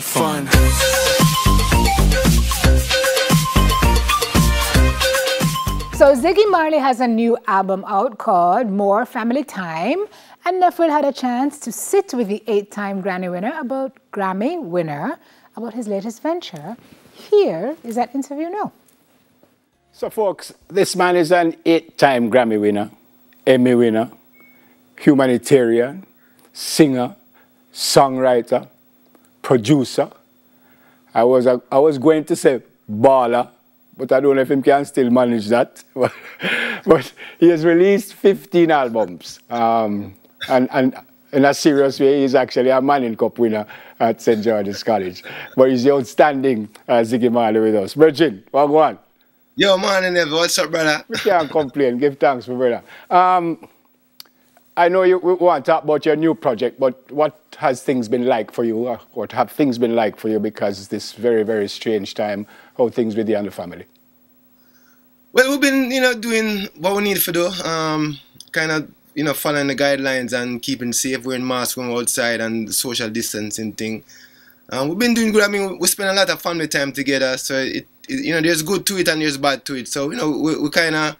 finally fun. So Ziggy Marley has a new album out called More Family Time and Neffel had a chance to sit with the eight-time Grammy winner about Grammy winner about his latest venture. Here is that interview now. So folks, this man is an eight-time Grammy winner, Emmy winner, humanitarian, singer, songwriter, producer. I was, a, I was going to say baller, but I don't know if him can still manage that. but, he has released 15 albums. Um, and, and in a serious way, he's actually a Manning Cup winner at St. George's College. But he's the outstanding uh, Ziggy Marley with us. Virgin, what's going on? Yo, man, what's up, brother? We can't complain. Give thanks, my brother. Um, I know you want to talk about your new project, but what has things been like for you? Uh, what have things been like for you because this very, very strange time, how things with you and the family? Well, we've been, you know, doing what we need to do, um, kind of, you know, following the guidelines and keeping safe, wearing masks when we're outside and social distancing thing. Um, we've been doing good. I mean, we spend a lot of family time together, so it, it you know, there's good to it and there's bad to it. So, you know, we, we kind of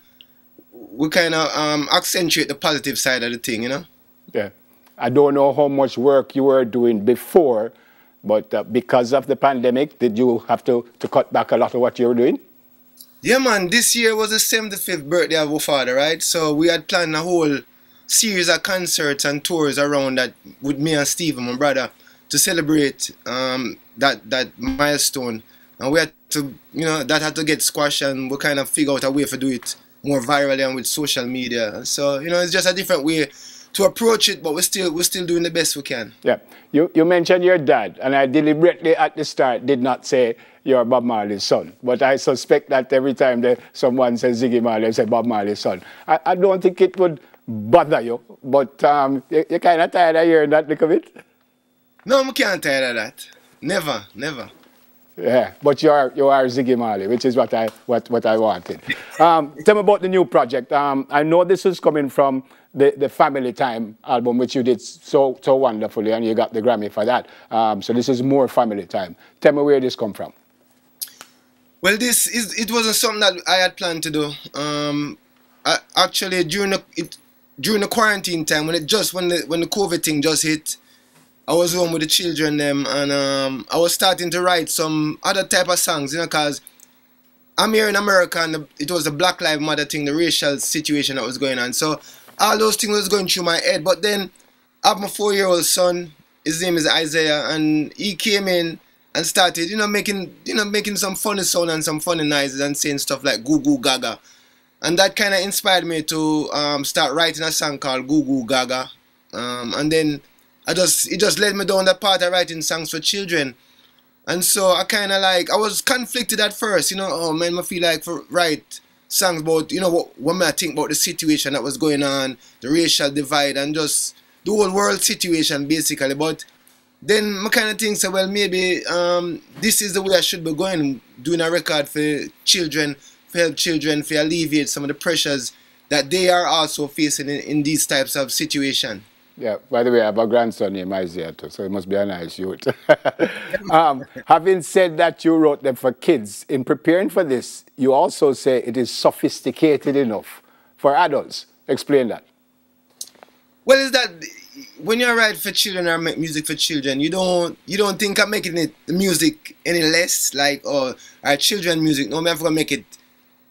we kind of um, accentuate the positive side of the thing, you know? Yeah. I don't know how much work you were doing before, but uh, because of the pandemic, did you have to, to cut back a lot of what you were doing? Yeah, man. This year was the 75th birthday of our father, right? So we had planned a whole series of concerts and tours around that with me and Steven, my brother, to celebrate um, that that milestone. And we had to, you know, that had to get squashed, and we kind of figure out a way to do it more virally and with social media. So you know, it's just a different way to approach it, but we're still we're still doing the best we can. Yeah, you you mentioned your dad, and I deliberately at the start did not say you're Bob Marley's son, but I suspect that every time that someone says Ziggy Marley, they say Bob Marley's son. I, I don't think it would bother you, but um, you, you're kind of tired of hearing that look of it. No, I can't tired of that. Never, never. Yeah, but you are, you are Ziggy Marley, which is what I, what, what I wanted. Um, tell me about the new project. Um, I know this is coming from the, the Family Time album, which you did so, so wonderfully, and you got the Grammy for that. Um, so this is more Family Time. Tell me where this come from. Well, this is, it wasn't something that I had planned to do. I, um, actually, during the, it, during the quarantine time, when it just, when the, when the COVID thing just hit, I was home with the children them and um, I was starting to write some other type of songs, you know, cause I'm here in America and it was the Black Lives Matter thing, the racial situation that was going on. So all those things was going through my head. But then I have my four year old son, his name is Isaiah, and he came in and started, you know, making you know, making some funny sound and some funny noises and saying stuff like goo goo gaga. And that kinda inspired me to um, start writing a song called Goo Goo Gaga. Um, and then I just it just led me down that path of writing songs for children. And so I kinda like I was conflicted at first, you know, oh man, I feel like for write songs about you know what when I think about the situation that was going on, the racial divide and just the whole world situation basically. But then I kind of think, so well, maybe um, this is the way I should be going, doing a record for children, for help children, for alleviate some of the pressures that they are also facing in, in these types of situation. Yeah, by the way, I have a grandson named Isaiah too, so he must be a nice youth. um, having said that, you wrote them for kids. In preparing for this, you also say it is sophisticated enough for adults. Explain that. Well, is that when you write for children or make music for children, you don't you don't think I'm making it music any less like or our children music. No, I'm gonna make it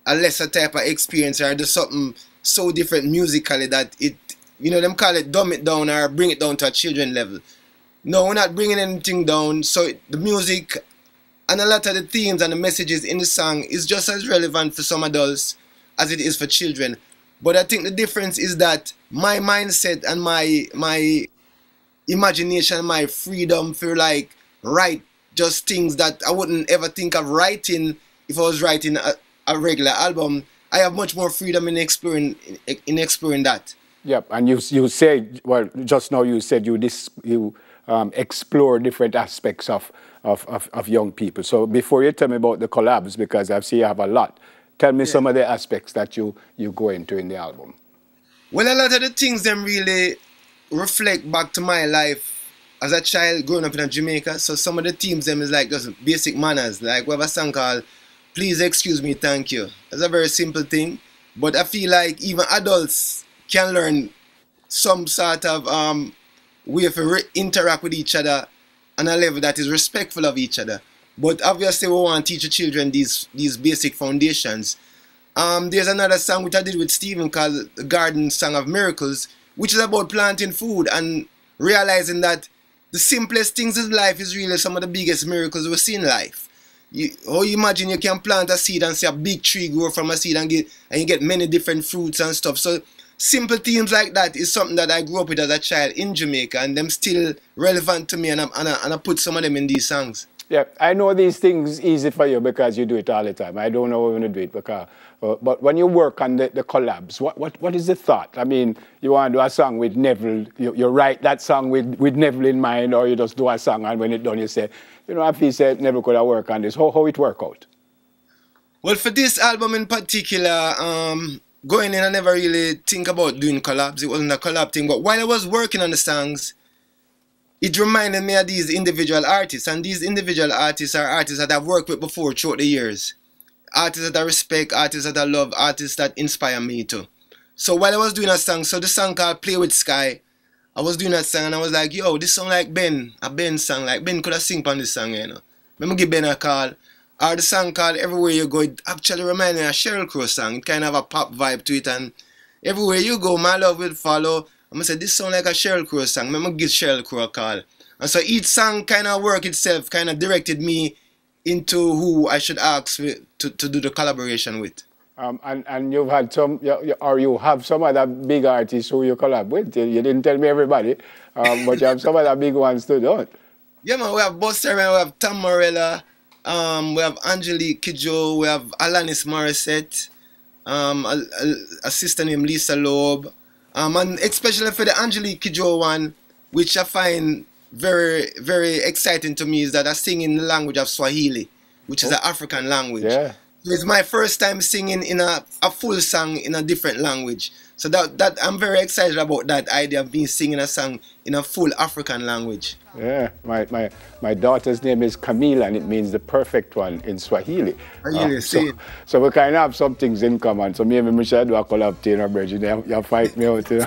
a lesser type of experience or do something so different musically that it you know, them call it dumb it down or bring it down to a children level. No, we're not bringing anything down. So the music and a lot of the themes and the messages in the song is just as relevant for some adults as it is for children. But I think the difference is that my mindset and my my imagination, my freedom for like write just things that I wouldn't ever think of writing if I was writing a, a regular album. I have much more freedom in exploring in, in exploring that. Yeah, and you you said well just now you said you dis, you um, explore different aspects of, of, of of young people. So before you tell me about the collabs, because I see you have a lot, tell me yeah. some of the aspects that you you go into in the album. Well, a lot of the things them really reflect back to my life as a child growing up in Jamaica. So some of the themes them is like just basic manners, like we have a song called "Please Excuse Me, Thank You." It's a very simple thing, but I feel like even adults can learn some sort of um, way to interact with each other on a level that is respectful of each other. But obviously, we want to teach the children these these basic foundations. Um, there's another song which I did with Stephen called "The Garden Song of Miracles," which is about planting food and realizing that the simplest things in life is really some of the biggest miracles we see in life. You, you imagine you can plant a seed and see a big tree grow from a seed and get and you get many different fruits and stuff. So simple themes like that is something that I grew up with as a child in Jamaica, and them still relevant to me, and I, and I, and I put some of them in these songs. Yeah, I know these things easy for you because you do it all the time. I don't know when to do it because, uh, but when you work on the, the collabs, what, what, what is the thought? I mean, you want to do a song with Neville, you, you write that song with, with Neville in mind, or you just do a song and when it's done, you say, you know, I feel said Neville could have worked on this. How how it work out? Well, for this album in particular, um, going in, I never really think about doing collabs. It wasn't a collab thing. But while I was working on the songs, it reminded me of these individual artists. And these individual artists are artists that I've worked with before throughout the years. Artists that I respect, artists that I love, artists that inspire me too. So while I was doing a song, so the song called Play With Sky, I was doing that song and I was like, yo, this song like Ben, a Ben song, like Ben could have sing on this song, you know. Let me give Ben a call. Or uh, the song called Everywhere You Go, it actually reminds me of Cheryl Crow song. It kind of a pop vibe to it and everywhere you go, my love will follow. I'm gonna say this sound like a Cheryl Crow song. I'm gonna give Cheryl Crow a call. And so each song kind of work itself, kind of directed me into who I should ask to, to do the collaboration with. Um, and, and you've had some, or you have some other big artists who you collab with. You didn't tell me everybody, um, but you have some other big ones too, don't? Yeah, man, we have Buster, man, we have Tom Morella, um, we have Angelique Kijo, we have Alanis Morissette, um, a, a, a, sister named Lisa Loeb, um, and especially for the Angelique Kijo one, which I find very, very exciting to me, is that I sing in the language of Swahili, which oh. is an oh. African language. Yeah. It's my first time singing in a, a full song in a different language. So that, that I'm very excited about that idea of being singing a song in a full African language. Yeah, my, my, my daughter's name is Camila and it means the perfect one in Swahili. uh, so, so, we kind of have some things in common. So me and Michelle do a collaboration, you know, you fight me out. You know,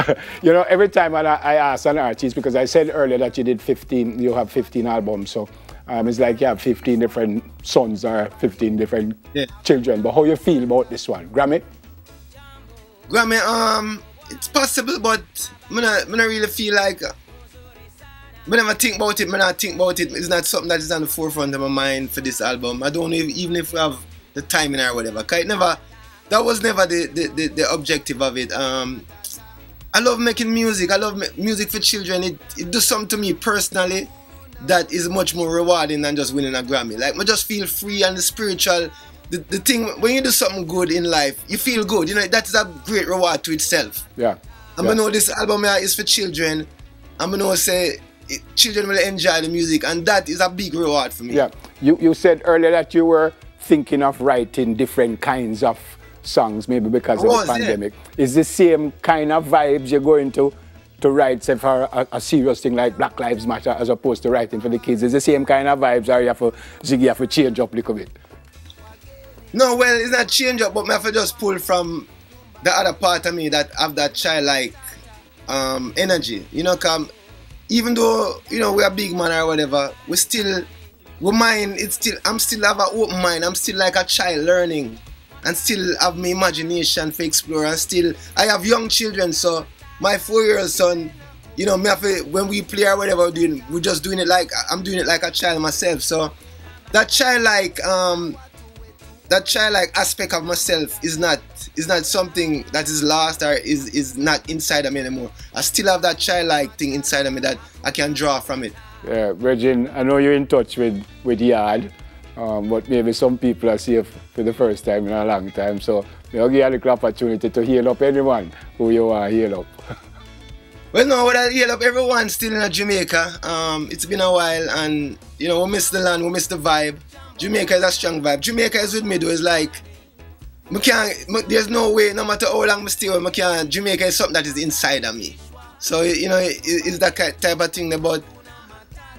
you know every time I, I ask an artist, because I said earlier that you did 15, you have 15 albums. So um, it's like you have 15 different sons or 15 different yeah. children. But how you feel about this one, Grammy? Grammy, um, it's possible, but I don't really feel like. Whenever uh, I think about it, whenever I think about it, it's not something that is on the forefront of my mind for this album. I don't know even if we have the timing or whatever. Cause it never, that was never the, the, the, the objective of it. Um, I love making music. I love music for children. It, it does something to me personally that is much more rewarding than just winning a Grammy. Like, I just feel free and the spiritual. The, the thing when you do something good in life, you feel good. You know that is a great reward to itself. Yeah. I'm gonna know this album here is for children. I'm gonna say it, children will enjoy the music, and that is a big reward for me. Yeah. You you said earlier that you were thinking of writing different kinds of songs, maybe because I of was, the pandemic. Yeah. Is the same kind of vibes you're going to to write say, for a, a, serious thing like Black Lives Matter as opposed to writing for the kids? Is the same kind of vibes or you have to, Ziggy, you have to change up a little bit? No, well, it's not change up, but I have to just pull from the other part of me that have that childlike um, energy. You know, come even though, you know, we're big man or whatever, we still, we mind, it's still, I'm still have an open mind. I'm still like a child learning and still have my imagination for explore and still, I have young children, so my four-year-old son, you know, me have to, when we play or whatever we're doing, we're just doing it like I'm doing it like a child myself. So that childlike um that childlike aspect of myself is not is not something that is lost or is is not inside of me anymore. I still have that childlike thing inside of me that I can draw from it. Yeah, Virgin, I know you're in touch with with Yard, um, but maybe some people are see for the first time in a long time. So we will give you opportunity to heal up anyone who you want to heal up. well, no, what I heal up everyone still in Jamaica. Um, it's been a while and, you know, we miss the land, we miss the vibe. Jamaica is a strong vibe. Jamaica is with me though, it's like, me can't, me, there's no way, no matter how long I stay, still can Jamaica is something that is inside of me. So, you know, it, it's that type of thing about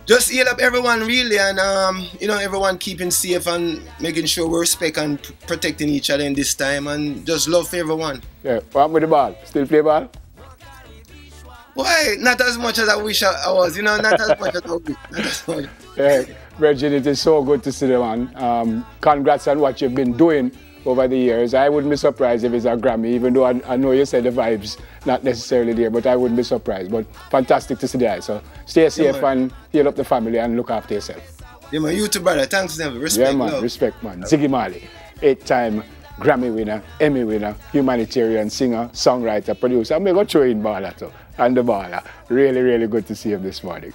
just heal up everyone really and um, you know everyone keeping safe and making sure we respect and protecting each other in this time and just love for everyone. Yeah, what with the ball? Still play ball? Why? Not as much as I wish I, was, you know, not as much as I wish. As Yeah, Virgin, it is so good to see you, man. Um, congrats on what you've been doing over the years. I wouldn't be surprised if it's a Grammy, even though I, I know you said the vibes not necessarily there, but I wouldn't be surprised. But fantastic to see that. So stay safe yeah, and heal up the family and look after yourself. Yeah, are my too, brother. Thanks, Neville. Respect, Yeah, man. Love. Respect, man. Ziggy Marley, eight-time Grammy winner, Emmy winner, humanitarian singer, songwriter, producer. I'm going to throw in Bala too, and the Bala. Really, really good to see him this morning.